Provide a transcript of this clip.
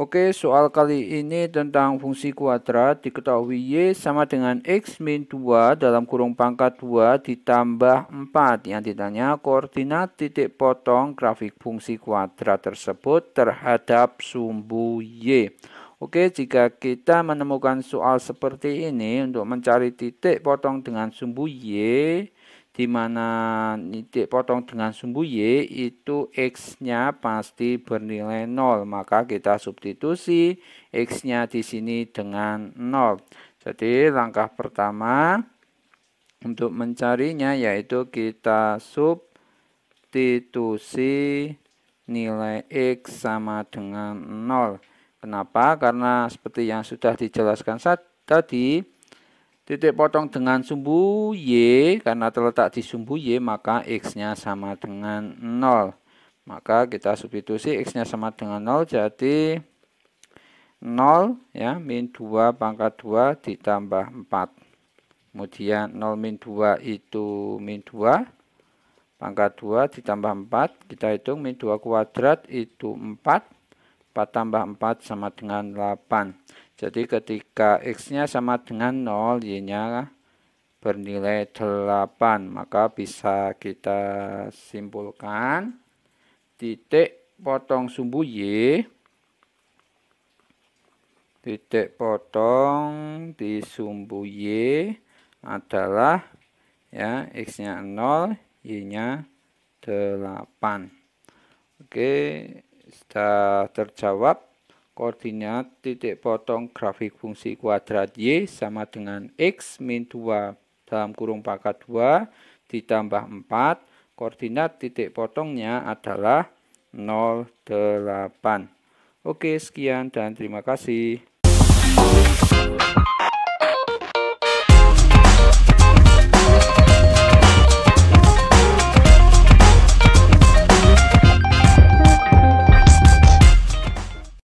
Oke, soal kali ini tentang fungsi kuadrat diketahui Y sama dengan X min 2 dalam kurung pangkat 2 ditambah 4 yang ditanya koordinat titik potong grafik fungsi kuadrat tersebut terhadap sumbu Y. Oke, jika kita menemukan soal seperti ini untuk mencari titik potong dengan sumbu Y, di mana titik potong dengan sumbu Y itu X-nya pasti bernilai 0. Maka kita substitusi X-nya di sini dengan 0. Jadi langkah pertama untuk mencarinya yaitu kita substitusi nilai X sama dengan 0. Kenapa? Karena seperti yang sudah dijelaskan tadi, Titik potong dengan sumbu Y karena terletak di sumbu Y maka X-nya sama dengan 0. Maka kita substitusi X-nya sama dengan 0 jadi 0 ya min 2 pangkat 2 ditambah 4. Kemudian 0 min 2 itu min 2 pangkat 2 ditambah 4. Kita hitung min 2 kuadrat itu 4 4 tambah 4 sama dengan 8. Jadi ketika X-nya sama dengan 0, Y-nya bernilai 8. Maka bisa kita simpulkan titik potong sumbu Y. Titik potong di sumbu Y adalah ya X-nya 0, Y-nya 8. Oke sudah terjawab koordinat titik potong grafik fungsi kuadrat Y sama dengan X min 2 dalam kurung pangkat 2 ditambah 4 koordinat titik potongnya adalah 08 Oke sekian dan terima kasih